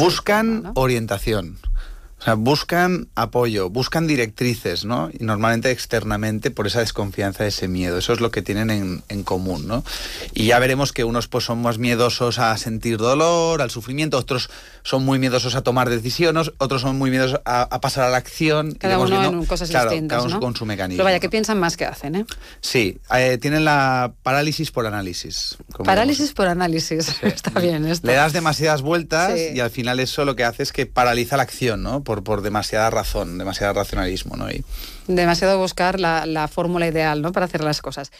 Buscan orientación. O sea, buscan apoyo, buscan directrices, ¿no? Y normalmente externamente por esa desconfianza, ese miedo. Eso es lo que tienen en, común, ¿no? Y ya veremos que unos pues son más miedosos a sentir dolor, al sufrimiento, otros son muy miedosos a tomar decisiones, otros son muy miedosos a, pasar a la acción. Cada uno en cosas distintas, con su mecanismo. Pero vaya, que piensan más que hacen, ¿eh? Sí, eh, tienen la parálisis por análisis. Parálisis por análisis, está bien esto. Le das demasiadas vueltas y al final eso lo que hace es que paraliza la acción, ¿no? por, demasiada razón, demasiado racionalismo. ¿no? Demasiado buscar la, la fórmula ideal ¿no? para hacer las cosas.